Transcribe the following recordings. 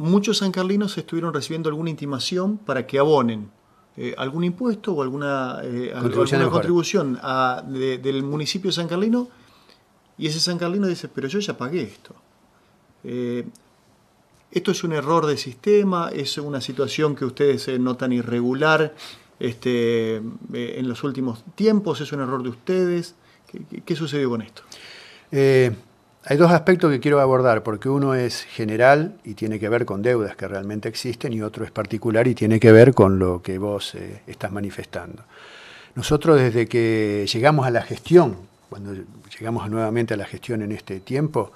muchos sancarlinos estuvieron recibiendo alguna intimación para que abonen eh, algún impuesto o alguna, eh, contribución, del municipio de San Carlino y ese San Carlino dice, pero yo ya pagué esto. Eh, esto es un error de sistema, es una situación que ustedes notan irregular este, en los últimos tiempos, es un error de ustedes. ¿Qué, qué sucedió con esto? Hay dos aspectos que quiero abordar, porque uno es general y tiene que ver con deudas que realmente existen, y otro es particular y tiene que ver con lo que vos eh, estás manifestando. Nosotros desde que llegamos a la gestión, cuando llegamos nuevamente a la gestión en este tiempo,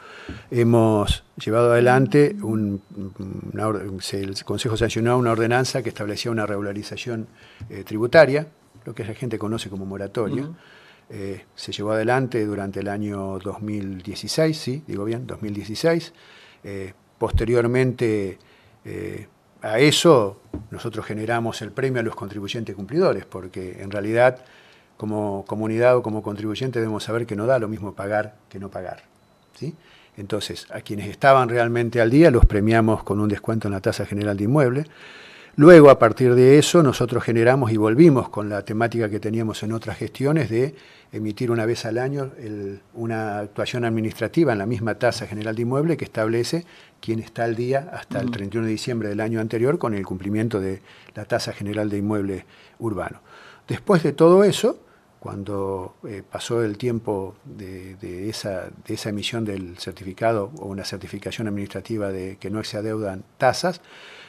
hemos llevado adelante, un, el Consejo sancionó una ordenanza que establecía una regularización eh, tributaria, lo que la gente conoce como moratoria. Eh, se llevó adelante durante el año 2016, sí, digo bien, 2016. Eh, posteriormente eh, a eso nosotros generamos el premio a los contribuyentes cumplidores, porque en realidad como comunidad o como contribuyente debemos saber que no da lo mismo pagar que no pagar. ¿sí? Entonces, a quienes estaban realmente al día los premiamos con un descuento en la tasa general de inmueble. Luego, a partir de eso, nosotros generamos y volvimos con la temática que teníamos en otras gestiones de emitir una vez al año una actuación administrativa en la misma tasa general de inmueble que establece quién está al día hasta el 31 de diciembre del año anterior con el cumplimiento de la tasa general de inmueble urbano. Después de todo eso, cuando eh, pasó el tiempo de, esa, de, esa, emisión del certificado o una certificación administrativa de que no se adeudan tasas,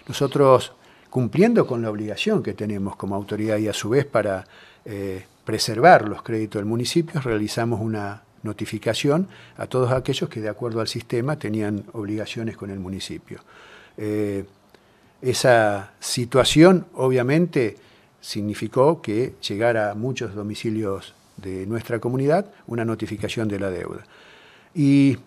nosotros cumpliendo con la obligación que tenemos como autoridad y a su vez para eh, preservar los créditos del municipio, realizamos una notificación a todos aquellos que de acuerdo al sistema tenían obligaciones con el municipio. Eh, esa situación obviamente significó que llegara a muchos domicilios de nuestra comunidad una notificación de la deuda. ¿Y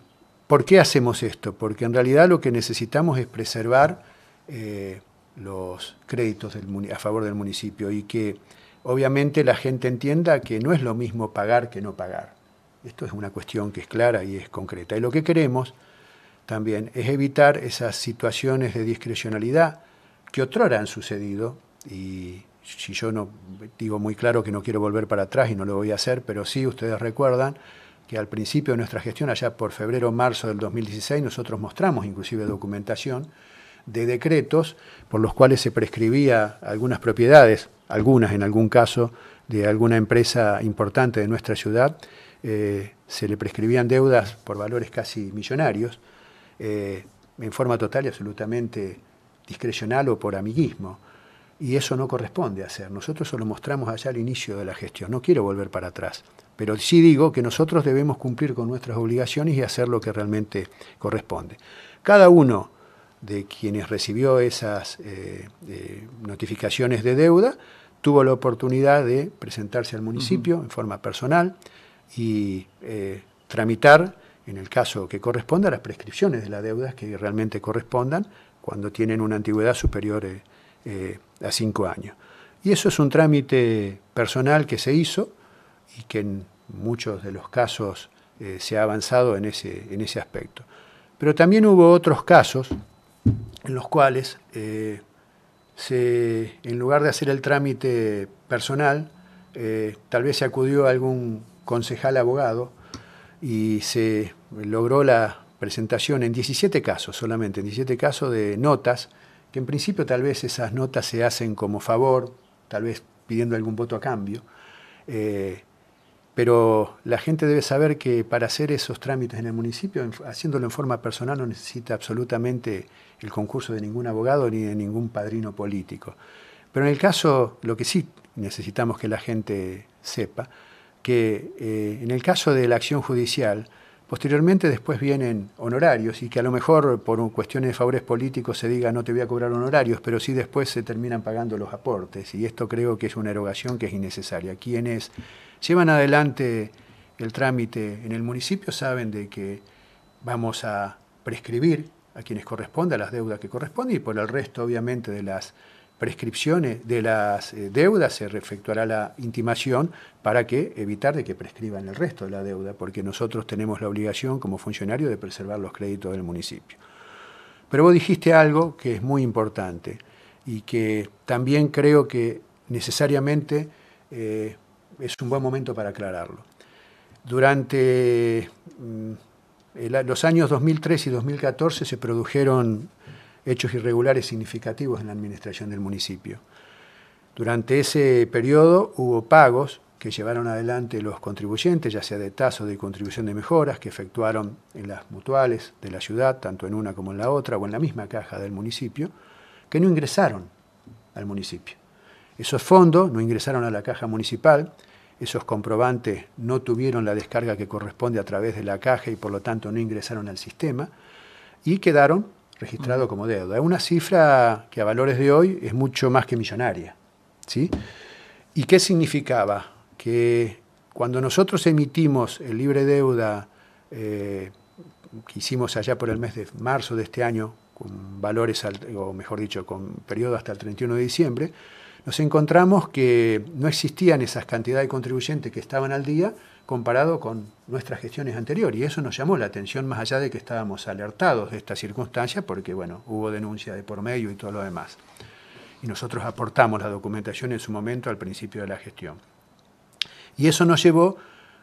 por qué hacemos esto? Porque en realidad lo que necesitamos es preservar eh, los créditos del, a favor del municipio y que obviamente la gente entienda que no es lo mismo pagar que no pagar. Esto es una cuestión que es clara y es concreta. Y lo que queremos también es evitar esas situaciones de discrecionalidad que otrora han sucedido y si yo no digo muy claro que no quiero volver para atrás y no lo voy a hacer, pero sí ustedes recuerdan que al principio de nuestra gestión, allá por febrero o marzo del 2016, nosotros mostramos inclusive documentación de decretos por los cuales se prescribía algunas propiedades, algunas en algún caso, de alguna empresa importante de nuestra ciudad, eh, se le prescribían deudas por valores casi millonarios, eh, en forma total y absolutamente discrecional o por amiguismo. Y eso no corresponde hacer. Nosotros se lo mostramos allá al inicio de la gestión. No quiero volver para atrás. Pero sí digo que nosotros debemos cumplir con nuestras obligaciones y hacer lo que realmente corresponde. Cada uno de quienes recibió esas eh, eh, notificaciones de deuda tuvo la oportunidad de presentarse al municipio en forma personal y eh, tramitar, en el caso que corresponda, las prescripciones de las deudas que realmente correspondan cuando tienen una antigüedad superior a cinco años. Y eso es un trámite personal que se hizo y que en muchos de los casos se ha avanzado en ese, en ese aspecto. Pero también hubo otros casos en los cuales, eh, se, en lugar de hacer el trámite personal, eh, tal vez se acudió a algún concejal abogado y se logró la presentación en 17 casos solamente, en 17 casos de notas, que en principio tal vez esas notas se hacen como favor, tal vez pidiendo algún voto a cambio. Eh, pero la gente debe saber que para hacer esos trámites en el municipio, haciéndolo en forma personal, no necesita absolutamente el concurso de ningún abogado ni de ningún padrino político. Pero en el caso, lo que sí necesitamos que la gente sepa, que eh, en el caso de la acción judicial, posteriormente después vienen honorarios y que a lo mejor por cuestiones de favores políticos se diga no te voy a cobrar honorarios, pero sí después se terminan pagando los aportes y esto creo que es una erogación que es innecesaria. es? llevan adelante el trámite en el municipio saben de que vamos a prescribir a quienes a las deudas que corresponden y por el resto obviamente de las prescripciones de las eh, deudas se efectuará la intimación para que evitar de que prescriban el resto de la deuda porque nosotros tenemos la obligación como funcionario de preservar los créditos del municipio. Pero vos dijiste algo que es muy importante y que también creo que necesariamente eh, es un buen momento para aclararlo. Durante mm, los años 2003 y 2014 se produjeron hechos irregulares significativos en la administración del municipio. Durante ese periodo hubo pagos que llevaron adelante los contribuyentes, ya sea de tasa o de contribución de mejoras, que efectuaron en las mutuales de la ciudad, tanto en una como en la otra, o en la misma caja del municipio, que no ingresaron al municipio. Esos fondos no ingresaron a la caja municipal, esos comprobantes no tuvieron la descarga que corresponde a través de la caja y por lo tanto no ingresaron al sistema y quedaron registrados como deuda. Es Una cifra que a valores de hoy es mucho más que millonaria. ¿sí? ¿Y qué significaba? Que cuando nosotros emitimos el libre deuda eh, que hicimos allá por el mes de marzo de este año, con valores, o mejor dicho, con periodo hasta el 31 de diciembre, nos encontramos que no existían esas cantidades de contribuyentes que estaban al día comparado con nuestras gestiones anteriores. Y eso nos llamó la atención más allá de que estábamos alertados de esta circunstancia porque, bueno, hubo denuncia de por medio y todo lo demás. Y nosotros aportamos la documentación en su momento al principio de la gestión. Y eso nos llevó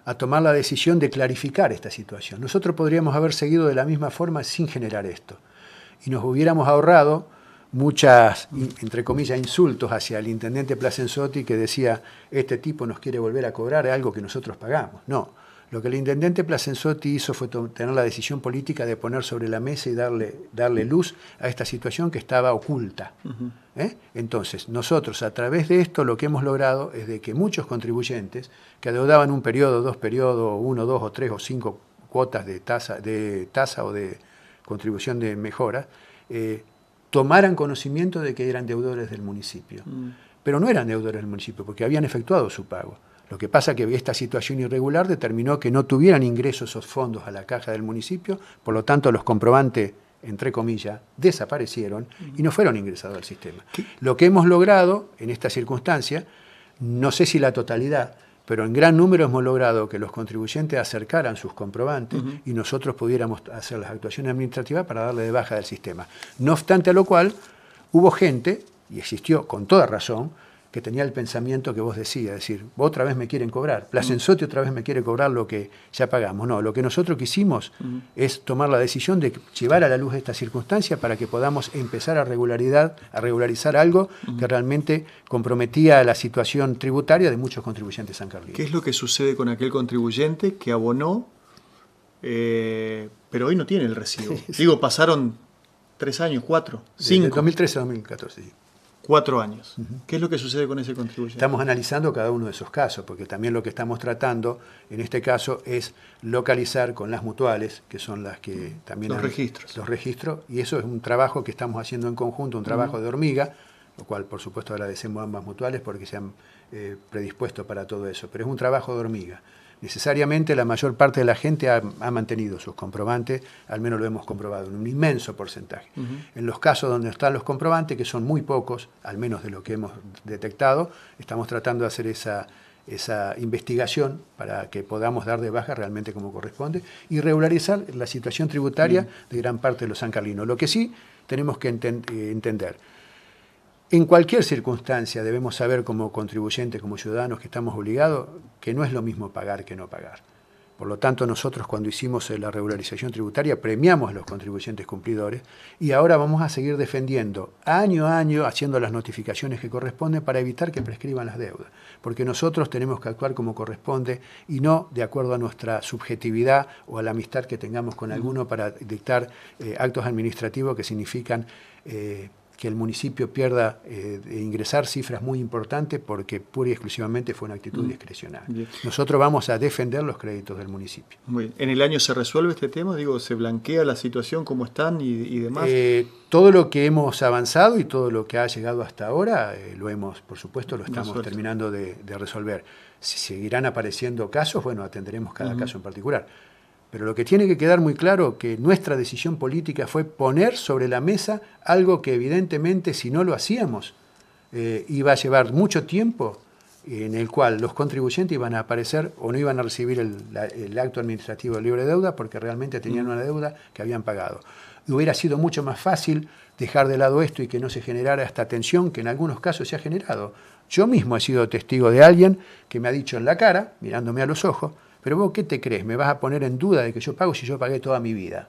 a tomar la decisión de clarificar esta situación. Nosotros podríamos haber seguido de la misma forma sin generar esto. Y nos hubiéramos ahorrado muchas, entre comillas, insultos hacia el intendente Placenzotti que decía, este tipo nos quiere volver a cobrar algo que nosotros pagamos. No, lo que el intendente Placensotti hizo fue tener la decisión política de poner sobre la mesa y darle, darle luz a esta situación que estaba oculta. ¿eh? Entonces, nosotros a través de esto lo que hemos logrado es de que muchos contribuyentes que adeudaban un periodo, dos periodos, uno, dos o tres o cinco cuotas de tasa, de tasa o de contribución de mejora, eh, tomaran conocimiento de que eran deudores del municipio. Mm. Pero no eran deudores del municipio porque habían efectuado su pago. Lo que pasa es que esta situación irregular determinó que no tuvieran ingresos esos fondos a la caja del municipio, por lo tanto los comprobantes, entre comillas, desaparecieron y no fueron ingresados al sistema. Lo que hemos logrado en esta circunstancia, no sé si la totalidad, pero en gran número hemos logrado que los contribuyentes acercaran sus comprobantes y nosotros pudiéramos hacer las actuaciones administrativas para darle de baja del sistema. No obstante a lo cual, hubo gente, y existió con toda razón, que tenía el pensamiento que vos decías, decir, vos otra vez me quieren cobrar, Placenzote mm. otra vez me quiere cobrar lo que ya pagamos. No, lo que nosotros quisimos mm. es tomar la decisión de llevar a la luz esta circunstancia para que podamos empezar a, regularidad, a regularizar algo mm. que realmente comprometía la situación tributaria de muchos contribuyentes San Carlos ¿Qué es lo que sucede con aquel contribuyente que abonó, eh, pero hoy no tiene el recibo? Digo, pasaron tres años, cuatro, cinco. Desde 2013 2014, sí cuatro años. ¿Qué es lo que sucede con ese contribuyente? Estamos analizando cada uno de esos casos, porque también lo que estamos tratando en este caso es localizar con las mutuales, que son las que también... Los registros. Los registros, y eso es un trabajo que estamos haciendo en conjunto, un trabajo de hormiga, lo cual por supuesto agradecemos a ambas mutuales porque se han eh, predispuesto para todo eso, pero es un trabajo de hormiga necesariamente la mayor parte de la gente ha, mantenido sus comprobantes, al menos lo hemos comprobado, en un inmenso porcentaje. En los casos donde están los comprobantes, que son muy pocos, al menos de lo que hemos detectado, estamos tratando de hacer esa, investigación para que podamos dar de baja realmente como corresponde y regularizar la situación tributaria de gran parte de los sancarlinos. Lo que sí tenemos que eh, entender en cualquier circunstancia debemos saber como contribuyentes, como ciudadanos que estamos obligados, que no es lo mismo pagar que no pagar. Por lo tanto, nosotros cuando hicimos eh, la regularización tributaria premiamos a los contribuyentes cumplidores y ahora vamos a seguir defendiendo año a año, haciendo las notificaciones que corresponden para evitar que prescriban las deudas. Porque nosotros tenemos que actuar como corresponde y no de acuerdo a nuestra subjetividad o a la amistad que tengamos con alguno para dictar eh, actos administrativos que significan... Eh, que el municipio pierda eh, de ingresar cifras muy importantes porque pura y exclusivamente fue una actitud mm. discrecional. Nosotros vamos a defender los créditos del municipio. ¿En el año se resuelve este tema? Digo, ¿se blanquea la situación como están y, demás? Eh, todo lo que hemos avanzado y todo lo que ha llegado hasta ahora, eh, lo hemos, por supuesto, lo estamos terminando de, resolver. Si seguirán apareciendo casos, bueno, atenderemos cada caso en particular pero lo que tiene que quedar muy claro que nuestra decisión política fue poner sobre la mesa algo que evidentemente si no lo hacíamos eh, iba a llevar mucho tiempo en el cual los contribuyentes iban a aparecer o no iban a recibir el, acto administrativo de libre deuda porque realmente tenían mm. una deuda que habían pagado. Y hubiera sido mucho más fácil dejar de lado esto y que no se generara esta tensión que en algunos casos se ha generado. Yo mismo he sido testigo de alguien que me ha dicho en la cara, mirándome a los ojos, pero vos, ¿qué te crees? ¿Me vas a poner en duda de que yo pago si yo pagué toda mi vida?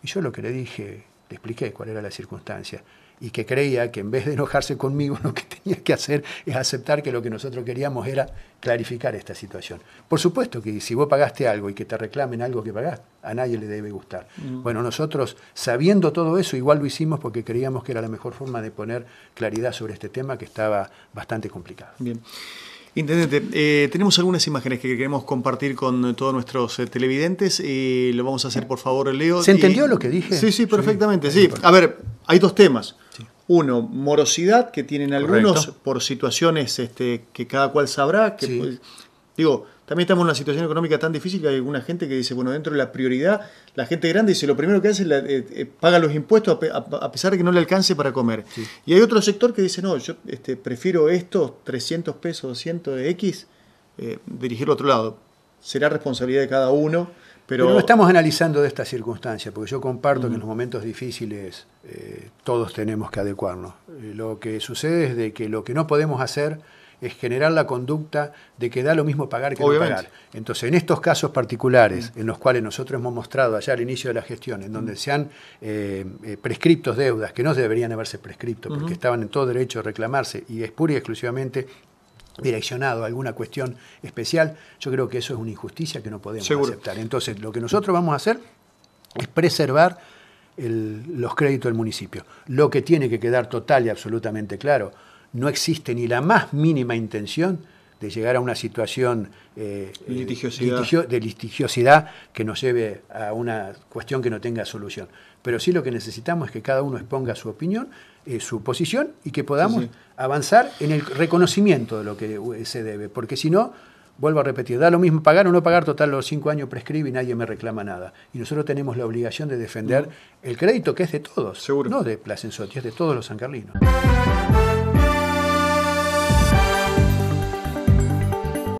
Y yo lo que le dije, le expliqué cuál era la circunstancia y que creía que en vez de enojarse conmigo lo que tenía que hacer es aceptar que lo que nosotros queríamos era clarificar esta situación. Por supuesto que si vos pagaste algo y que te reclamen algo que pagaste, a nadie le debe gustar. Mm. Bueno, nosotros sabiendo todo eso igual lo hicimos porque creíamos que era la mejor forma de poner claridad sobre este tema que estaba bastante complicado. Bien. Intendente, eh, tenemos algunas imágenes que queremos compartir con todos nuestros eh, televidentes y lo vamos a hacer, por favor, Leo. ¿Se entendió lo que dije? Sí, sí, perfectamente. Sí, A ver, hay dos temas. Uno, morosidad que tienen algunos por situaciones este, que cada cual sabrá. Que, pues, Digo, también estamos en una situación económica tan difícil que hay alguna gente que dice, bueno, dentro de la prioridad, la gente grande dice, lo primero que hace es eh, eh, paga los impuestos a, pesar de que no le alcance para comer. Y hay otro sector que dice, no, yo este, prefiero estos 300 pesos, 200 de X, eh, dirigirlo a otro lado. Será responsabilidad de cada uno. Pero... no estamos analizando de esta circunstancia, porque yo comparto que en los momentos difíciles todos tenemos que adecuarnos. Lo que sucede es de que lo que no podemos hacer es generar la conducta de que da lo mismo pagar que no pagar. Entonces, en estos casos particulares, en los cuales nosotros hemos mostrado allá al inicio de la gestión, en donde se han eh, eh, prescriptos deudas que no deberían haberse prescripto, porque estaban en todo derecho a reclamarse, y es pura y exclusivamente direccionado a alguna cuestión especial, yo creo que eso es una injusticia que no podemos aceptar. Entonces, lo que nosotros vamos a hacer es preservar los créditos del municipio. Lo que tiene que quedar total y absolutamente claro no existe ni la más mínima intención de llegar a una situación eh, eh, de litigiosidad que nos lleve a una cuestión que no tenga solución. Pero sí lo que necesitamos es que cada uno exponga su opinión, eh, su posición y que podamos avanzar en el reconocimiento de lo que se debe. Porque si no, vuelvo a repetir, da lo mismo pagar o no pagar, total los cinco años prescribe y nadie me reclama nada. Y nosotros tenemos la obligación de defender mm. el crédito que es de todos, no de Placensotti, es de todos los sancarlinos.